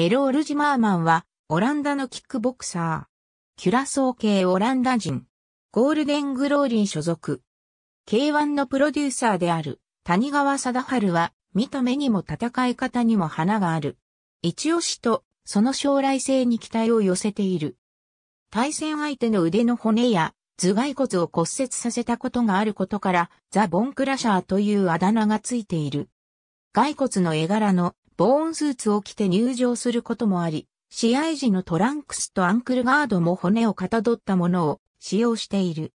エロール・ジマーマンは、オランダのキックボクサー。キュラソー系オランダ人。ゴールデングローリー所属。K1 のプロデューサーである、谷川貞治は、見た目にも戦い方にも花がある。一押しと、その将来性に期待を寄せている。対戦相手の腕の骨や頭蓋骨を骨折させたことがあることから、ザ・ボンクラシャーというあだ名がついている。骸骨の絵柄のボーンスーツを着て入場することもあり、試合時のトランクスとアンクルガードも骨をかたどったものを使用している。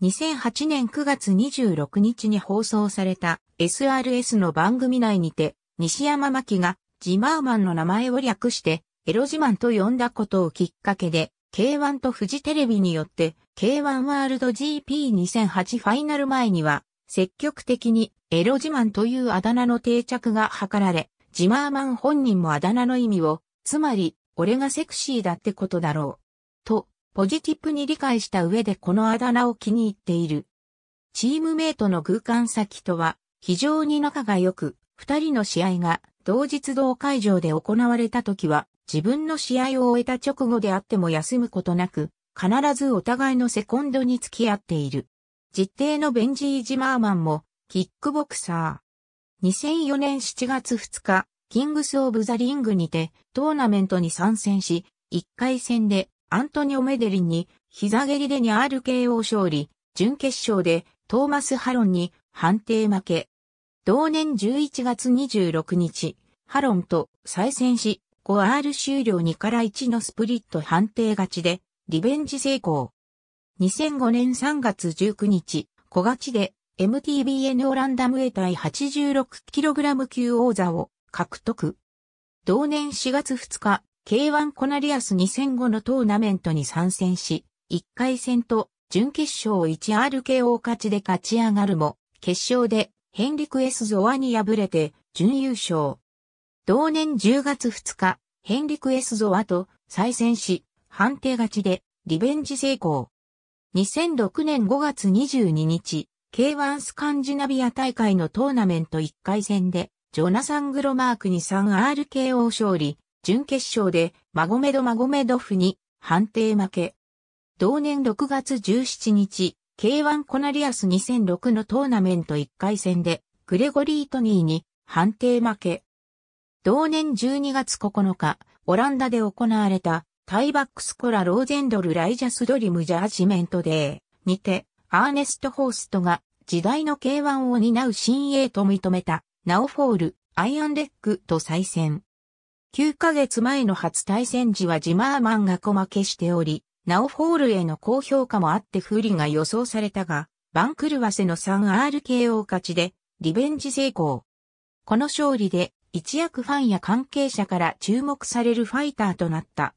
2008年9月26日に放送された SRS の番組内にて、西山真がジマーマンの名前を略して、エロジマンと呼んだことをきっかけで、K1 とフジテレビによって、K1 ワールド GP2008 ファイナル前には、積極的にエロジマンというあだ名の定着が図られ、ジマーマン本人もあだ名の意味を、つまり、俺がセクシーだってことだろう。と、ポジティブに理解した上でこのあだ名を気に入っている。チームメイトの空間先とは、非常に仲が良く、二人の試合が同日同会場で行われた時は、自分の試合を終えた直後であっても休むことなく、必ずお互いのセコンドに付き合っている。実定のベンジー・ジマーマンも、キックボクサー。2004年7月2日、キングス・オブ・ザ・リングにてトーナメントに参戦し、1回戦でアントニオ・メデリンに膝蹴りでに r k o 勝利、準決勝でトーマス・ハロンに判定負け。同年11月26日、ハロンと再戦し、5R 終了2から1のスプリット判定勝ちで、リベンジ成功。2005年3月19日、小勝ちで MTBN オランダムエタイ 86kg 級王座を獲得。同年4月2日、K1 コナリアス2005のトーナメントに参戦し、1回戦と準決勝 1RKO 勝ちで勝ち上がるも、決勝でヘンリク・エス・ゾワに敗れて準優勝。同年10月2日、ヘンリク・エス・ゾワと再戦し、判定勝ちでリベンジ成功。2006年5月22日、K1 スカンジナビア大会のトーナメント1回戦で、ジョナサン・グロマークに 3RKO 勝利、準決勝でマゴメド・マゴメドフに判定負け。同年6月17日、K1 コナリアス2006のトーナメント1回戦でグレゴリー・トニーに判定負け。同年12月9日、オランダで行われたタイバックスコラ・ローゼンドル・ライジャスドリム・ジャージメントデーにて、アーネスト・ホーストが時代の K1 を担う新鋭と認めたナオフォール、アイアンレックと再戦。9ヶ月前の初対戦時はジマーマンが小負けしており、ナオフォールへの高評価もあって不利が予想されたが、バンクルワセの 3RKO 勝ちで、リベンジ成功。この勝利で、一躍ファンや関係者から注目されるファイターとなった。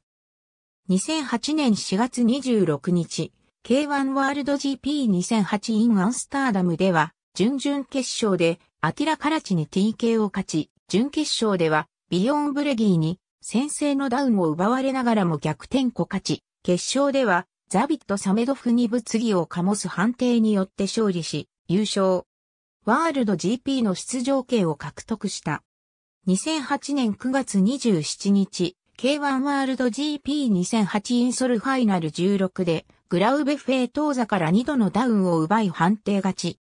2008年4月26日、K1 ワールド GP2008 インアンスターダムでは、準々決勝でアティラ・カラチに TK を勝ち、準決勝では、ビヨン・ブレギーに、先制のダウンを奪われながらも逆転を勝ち、決勝では、ザビット・サメドフに物議を醸す判定によって勝利し、優勝。ワールド GP の出場権を獲得した。2008年9月27日、K1 ワールド GP2008 インソルファイナル16で、グラウベフェー当座から2度のダウンを奪い判定勝ち、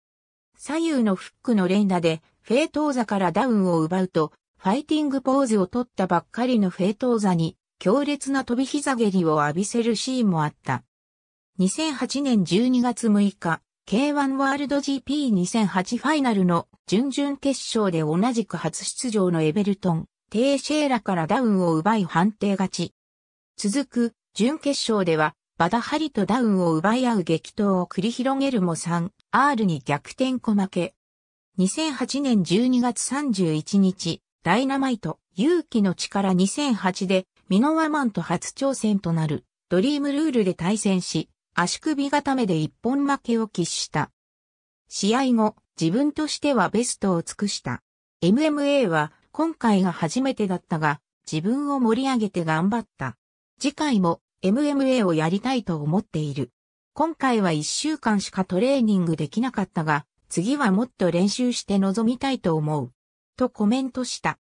左右のフックの連打で、フェイトーザからダウンを奪うと、ファイティングポーズを取ったばっかりのフェイトーザに、強烈な飛び膝蹴りを浴びせるシーンもあった。2008年12月6日、K1 ワールド GP2008 ファイナルの準々決勝で同じく初出場のエベルトン、テイシェーラからダウンを奪い判定勝ち。続く準決勝ではバダハリとダウンを奪い合う激闘を繰り広げるも 3R に逆転小負け。2008年12月31日、ダイナマイト、勇気の力2008で、ミノワマンと初挑戦となる、ドリームルールで対戦し、足首固めで一本負けを喫した。試合後、自分としてはベストを尽くした。MMA は今回が初めてだったが、自分を盛り上げて頑張った。次回も MMA をやりたいと思っている。今回は1週間しかトレーニングできなかったが、次はもっと練習して臨みたいと思う。とコメントした。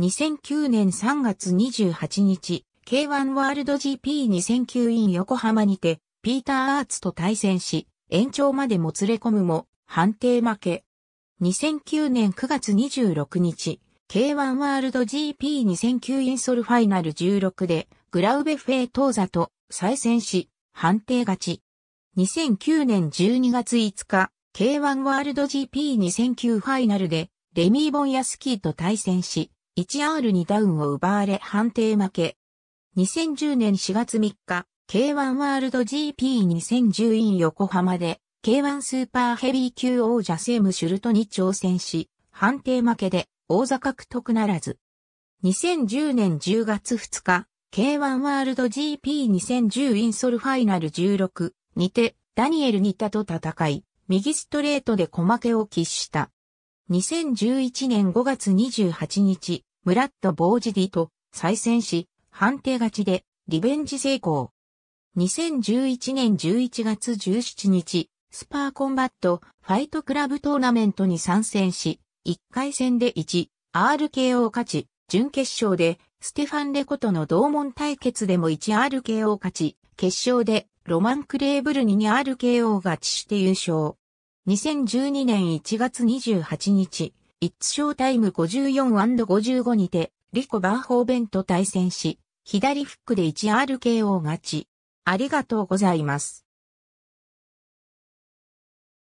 2009年3月28日、K1 ワールド GP2009 in 横浜にて、ピーター・アーツと対戦し、延長までもつれ込むも、判定負け。2009年9月26日、K1 ワールド GP2009 インソルファイナル16で、グラウベフェーザ座と再戦し、判定勝ち。2009年12月5日、K1 ワールド GP2009 ファイナルで、レミー・ボンヤスキーと対戦し、1R2 ダウンを奪われ判定負け。2010年4月3日、K1 ワールド GP2010 イン横浜で、K1 スーパーヘビー級王者セームシュルトに挑戦し、判定負けで王座獲得ならず。2010年10月2日、K1 ワールド GP2010 インソルファイナル16にてダニエル・ニタと戦い、右ストレートで小負けを喫した。2011年5月28日、ムラッド・ボージディと再戦し、判定勝ちでリベンジ成功。2011年11月17日、スパーコンバットファイトクラブトーナメントに参戦し、1回戦で 1RKO 勝ち、準決勝でステファン・レコとの同門対決でも 1RKO 勝ち、決勝でロマン・クレーブルに 2RKO 勝ちして優勝。2012年1月28日、イッツショータイム 54&55 にて、リコ・バーホーベンと対戦し、左フックで 1RKO 勝ち。ありがとうございます。